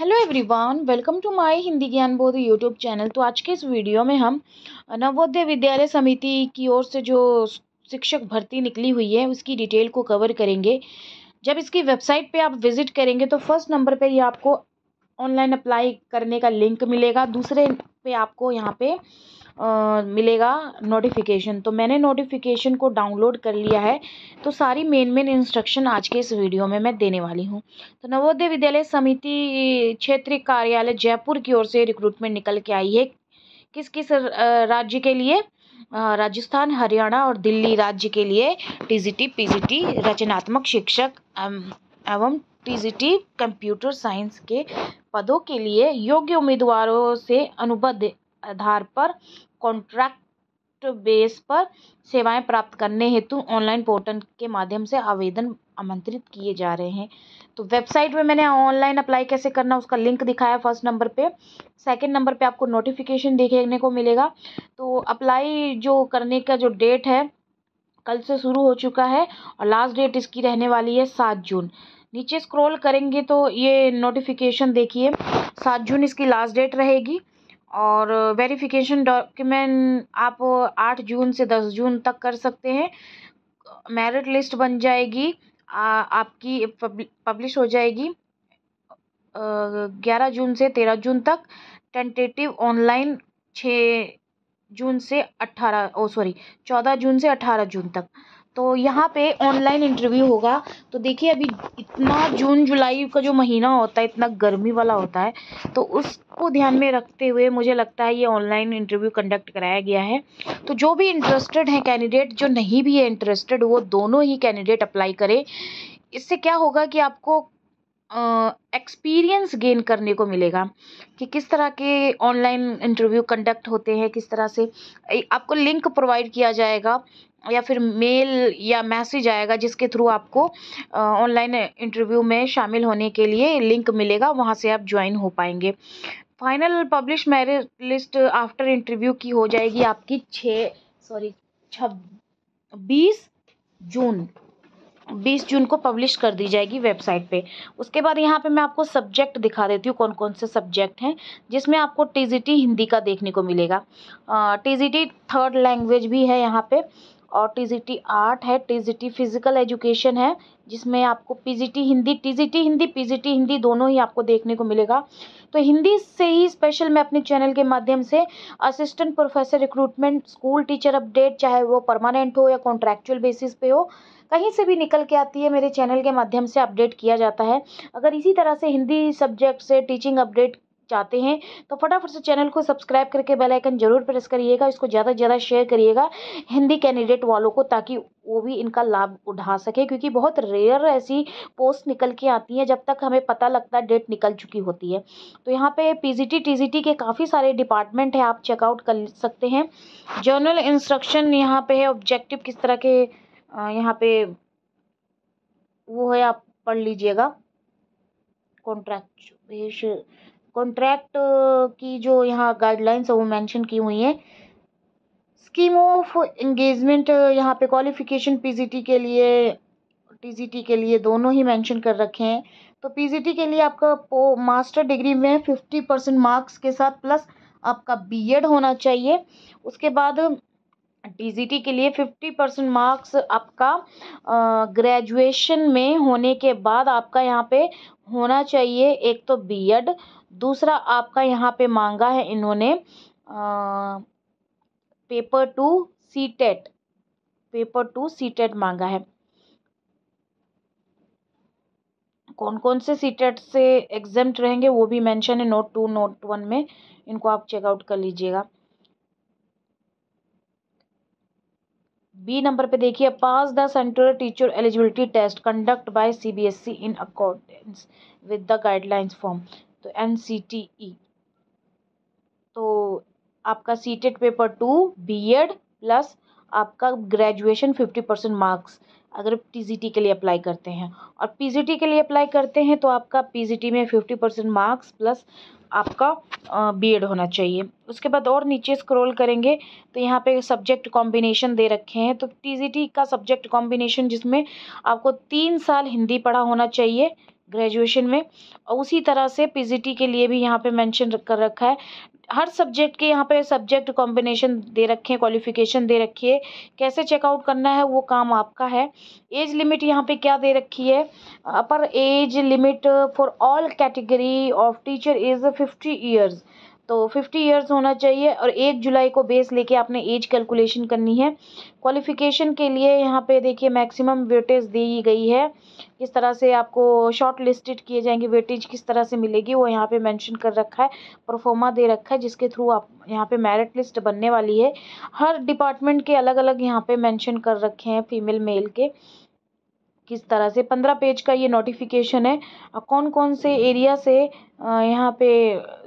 hello everyone welcome to my Hindi Gyan Bodh YouTube channel तो आज के इस वीडियो में हम नवोदय विद्यालय समिति की ओर से जो शिक्षक भर्ती निकली हुई है उसकी डिटेल को कवर करेंगे जब इसकी वेबसाइट पे आप विज़िट करेंगे तो फर्स्ट नंबर पे ये आपको ऑनलाइन अप्लाई करने का लिंक मिलेगा दूसरे पे आपको यहाँ पे मिलेगा नोटिफिकेशन तो मैंने नोटिफिकेशन को डाउनलोड कर लिया है तो सारी मेन मेन इंस्ट्रक्शन आज के इस वीडियो में मैं देने वाली हूँ तो नवोदय विद्यालय समिति क्षेत्रीय कार्यालय जयपुर की ओर से रिक्रूटमेंट निकल के आई है किस किस राज्य के लिए राजस्थान हरियाणा और दिल्ली राज्य के लिए टीजीटी पीजीटी रचनात्मक शिक्षक एवं टीजीटी कंप्यूटर साइंस के पदों के लिए योग्य उम्मीदवारों से अनुबद्ध आधार पर कॉन्ट्रैक्ट बेस पर सेवाएं प्राप्त करने हेतु ऑनलाइन पोर्टल के माध्यम से आवेदन आमंत्रित किए जा रहे हैं तो वेबसाइट में मैंने ऑनलाइन अप्लाई कैसे करना उसका लिंक दिखाया फर्स्ट नंबर पे सेकंड नंबर पे आपको नोटिफिकेशन देखने को मिलेगा तो अप्लाई जो करने का जो डेट है कल से शुरू हो चुका है और लास्ट डेट इसकी रहने वाली है सात जून नीचे स्क्रॉल करेंगे तो ये नोटिफिकेशन देखिए सात जून इसकी लास्ट डेट रहेगी और वेरिफिकेशन डॉक्यूमेंट आप आठ जून से दस जून तक कर सकते हैं मेरिट लिस्ट बन जाएगी आ, आपकी पब्लिश हो जाएगी ग्यारह जून से तेरह जून तक टेंटेटिव ऑनलाइन छ जून से अट्ठारह ओ सॉरी चौदह जून से अट्ठारह जून तक तो यहाँ पे ऑनलाइन इंटरव्यू होगा तो देखिए अभी इतना जून जुलाई का जो महीना होता है इतना गर्मी वाला होता है तो उसको ध्यान में रखते हुए मुझे लगता है ये ऑनलाइन इंटरव्यू कंडक्ट कराया गया है तो जो भी इंटरेस्टेड हैं कैंडिडेट जो नहीं भी है इंटरेस्टेड वो दोनों ही कैंडिडेट अप्लाई करें इससे क्या होगा कि आपको एक्सपीरियंस uh, गेन करने को मिलेगा कि किस तरह के ऑनलाइन इंटरव्यू कंडक्ट होते हैं किस तरह से आपको लिंक प्रोवाइड किया जाएगा या फिर मेल या मैसेज आएगा जिसके थ्रू आपको ऑनलाइन इंटरव्यू में शामिल होने के लिए लिंक मिलेगा वहाँ से आप ज्वाइन हो पाएंगे final publish merit list after interview की हो जाएगी आपकी छः सॉरी छब्बीस जून बीस जून को पब्लिश कर दी जाएगी वेबसाइट पे उसके बाद यहाँ पे मैं आपको सब्जेक्ट दिखा देती हूँ कौन कौन से सब्जेक्ट हैं जिसमें आपको टी हिंदी का देखने को मिलेगा टी थर्ड लैंग्वेज भी है यहाँ पे और टी आर्ट है टी फिज़िकल एजुकेशन है जिसमें आपको PGT Hindi TGT Hindi PGT Hindi दोनों ही आपको देखने को मिलेगा तो हिंदी से ही स्पेशल मैं अपने चैनल के माध्यम से assistant professor recruitment school teacher update चाहे वो परमानेंट हो या कॉन्ट्रैक्चुअल बेसिस पे हो कहीं से भी निकल के आती है मेरे चैनल के माध्यम से अपडेट किया जाता है अगर इसी तरह से हिंदी सब्जेक्ट से टीचिंग अपडेट चाहते हैं तो फटाफट से चैनल को सब्सक्राइब करके बेल आइकन जरूर प्रेस करिएगा इसको ज़्यादा से ज़्यादा शेयर करिएगा हिंदी कैंडिडेट वालों को ताकि वो भी इनका लाभ उठा सके क्योंकि बहुत रेयर ऐसी पोस्ट निकल के आती है जब तक हमें पता लगता है डेट निकल चुकी होती है तो यहाँ पे पीजीटी टीजीटी के काफ़ी सारे डिपार्टमेंट हैं आप चेकआउट कर सकते हैं जर्नल इंस्ट्रक्शन यहाँ पे है ऑब्जेक्टिव किस तरह के यहाँ पे वो है आप पढ़ लीजिएगा कॉन्ट्रैक्ट कॉन्ट्रैक्ट uh, की जो यहाँ गाइडलाइंस है वो मेंशन की हुई हैं स्कीम ऑफ इंगेजमेंट यहाँ पे क्वालिफिकेशन पीजीटी के लिए टीजीटी के लिए दोनों ही मेंशन कर रखे हैं तो पीजीटी के लिए आपका मास्टर डिग्री में फिफ्टी परसेंट मार्क्स के साथ प्लस आपका बीएड होना चाहिए उसके बाद टीजीटी के लिए फिफ्टी परसेंट मार्क्स आपका ग्रेजुएशन uh, में होने के बाद आपका यहाँ पे होना चाहिए एक तो बीएड दूसरा आपका यहाँ पे मांगा है इन्होंने paper two C TET paper two C TET मांगा है कौन कौन से सी टेट से एग्जाम रहेंगे वो भी मेंशन है नोट टू नोट वन में इनको आप चेकआउट कर लीजिएगा बी नंबर पे देखिए pass the central teacher eligibility test conduct by CBSE in accordance with the guidelines form तो एन सी टी ई तो आपका C TET paper two B Ed plus आपका ग्रेजुएशन फिफ्टी परसेंट मार्क्स अगर T के लिए apply करते हैं और पी के लिए अप्लाई करते हैं तो आपका पी में फिफ्टी परसेंट मार्क्स प्लस आपका बी एड होना चाहिए उसके बाद और नीचे स्क्रॉल करेंगे तो यहाँ पे सब्जेक्ट कॉम्बिनेशन दे रखे हैं तो टी का सब्जेक्ट कॉम्बिनेशन जिसमें आपको तीन साल हिंदी पढ़ा होना चाहिए ग्रेजुएशन में और उसी तरह से पीजीटी के लिए भी यहाँ पे मेंशन कर रखा है हर सब्जेक्ट के यहाँ पे सब्जेक्ट कॉम्बिनेशन दे रखे हैं क्वालिफिकेशन दे रखी है कैसे चेकआउट करना है वो काम आपका है एज लिमिट यहाँ पे क्या दे रखी है upper age limit for all category of teacher is fifty years तो फिफ्टी ईयर्स होना चाहिए और एक जुलाई को बेस लेके आपने एज कैलकुलेशन करनी है क्वालिफिकेशन के लिए यहाँ पे देखिए मैक्सिमम वेटेज दी गई है किस तरह से आपको शॉर्ट लिस्टेड किए जाएंगे वेटेज किस तरह से मिलेगी वो यहाँ पे मेंशन कर रखा है परफॉर्मा दे रखा है जिसके थ्रू आप यहाँ पे मेरिट लिस्ट बनने वाली है हर डिपार्टमेंट के अलग अलग यहाँ पे मैंशन कर रखे हैं फीमेल मेल के किस तरह से पंद्रह पेज का ये नोटिफिकेशन है कौन कौन से एरिया से यहाँ पे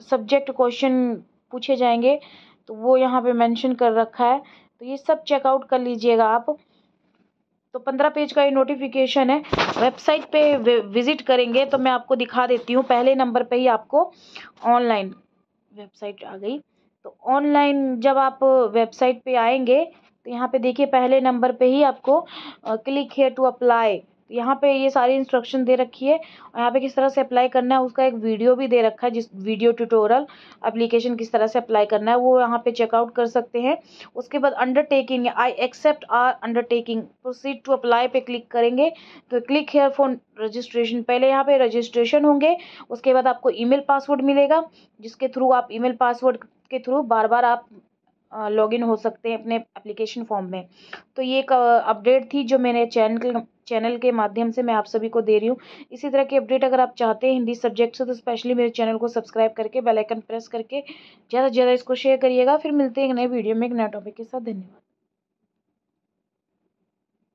सब्जेक्ट क्वेश्चन पूछे जाएंगे तो वो यहाँ पे मेंशन कर रखा है तो ये सब चेकआउट कर लीजिएगा आप तो पंद्रह पेज का ये नोटिफिकेशन है वेबसाइट पे विज़िट करेंगे तो मैं आपको दिखा देती हूँ पहले नंबर पे ही आपको ऑनलाइन वेबसाइट आ गई तो ऑनलाइन जब आप वेबसाइट पे आएंगे तो यहाँ पे देखिए पहले नंबर पे ही आपको क्लिक हेयर टू अप्लाई यहाँ पे ये सारी इंस्ट्रक्शन दे रखी है और यहाँ पे किस तरह से अप्लाई करना है उसका एक वीडियो भी दे रखा है जिस वीडियो ट्यूटोरियल एप्लीकेशन किस तरह से अप्लाई करना है वो यहाँ पे चेकआउट कर सकते हैं उसके बाद undertaking I accept our undertaking proceed to apply पे क्लिक करेंगे तो क्लिक हेयर फोन रजिस्ट्रेशन पहले यहाँ पे रजिस्ट्रेशन होंगे उसके बाद आपको ई पासवर्ड मिलेगा जिसके थ्रू आप ई पासवर्ड के थ्रू बार बार आप लॉगिन हो सकते हैं अपने एप्लीकेशन फॉर्म में तो ये एक अपडेट थी जो मैंने चैनल चैनल के माध्यम से मैं आप सभी को दे रही हूँ इसी तरह की अपडेट अगर आप चाहते हैं हिंदी सब्जेक्ट से तो स्पेशली मेरे चैनल को सब्सक्राइब करके बेल आइकन प्रेस करके ज़्यादा से ज़्यादा इसको शेयर करिएगा फिर मिलते हैं एक नए वीडियो में एक नए टॉपिक के साथ धन्यवाद